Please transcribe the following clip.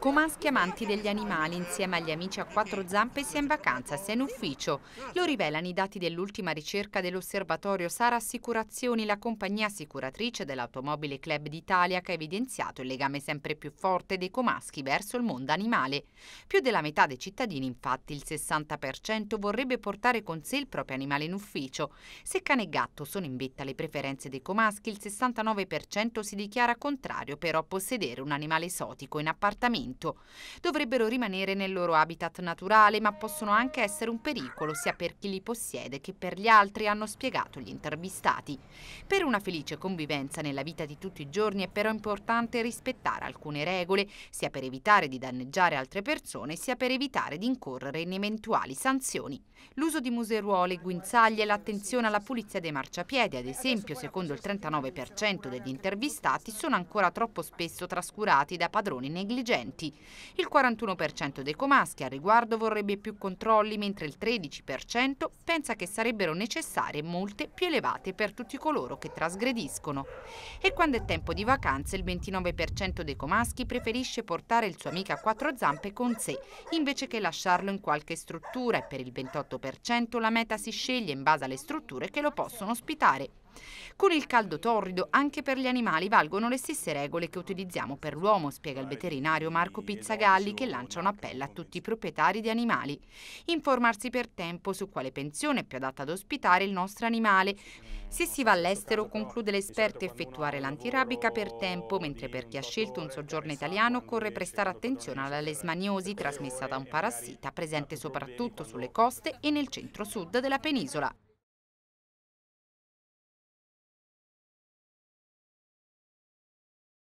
Comaschi amanti degli animali insieme agli amici a quattro zampe sia in vacanza sia in ufficio. Lo rivelano i dati dell'ultima ricerca dell'osservatorio Sara Assicurazioni, la compagnia assicuratrice dell'Automobile Club d'Italia che ha evidenziato il legame sempre più forte dei comaschi verso il mondo animale. Più della metà dei cittadini, infatti, il 60% vorrebbe portare con sé il proprio animale in ufficio. Se cane e gatto sono in vetta le preferenze dei comaschi, il 69% si dichiara contrario però possedere un animale esotico in appartamento all'inquinamento. Dovrebbero rimanere nel loro habitat naturale, ma possono anche essere un pericolo sia per chi li possiede che per gli altri, hanno spiegato gli intervistati. Per una felice convivenza nella vita di tutti i giorni è però importante rispettare alcune regole, sia per evitare di danneggiare altre persone, sia per evitare di incorrere in eventuali sanzioni. L'uso di museruole, guinzaglie e l'attenzione alla pulizia dei marciapiedi, ad esempio, secondo il 39% degli intervistati, sono ancora troppo spesso trascurati da padroni negligenti detenuti. Il 41% dei comaschi a riguardo vorrebbe più controlli, mentre il 13% pensa che sarebbero necessarie multe più elevate per tutti coloro che trasgrediscono. E quando è tempo di vacanze, il 29% dei comaschi preferisce portare il suo amico a quattro zampe con sé, invece che lasciarlo in qualche struttura e per il 28% la meta si sceglie in base alle strutture che lo possono ospitare. Con il caldo torrido anche per gli animali valgono le stesse regole che utilizziamo per l'uomo, spiega il veterinario Marco Pizzagalli che lancia un appello a tutti i proprietari di animali. Informarsi per tempo su quale pensione è più adatta ad ospitare il nostro animale. Eh, se si va all'estero, conclude l'esperto, effettuare l'antirabica per tempo, mentre per chi ha scelto un soggiorno italiano occorre prestare attenzione alla lesmaniosi trasmessa da un parassita presente soprattutto sulle coste e nel centro-sud della penisola.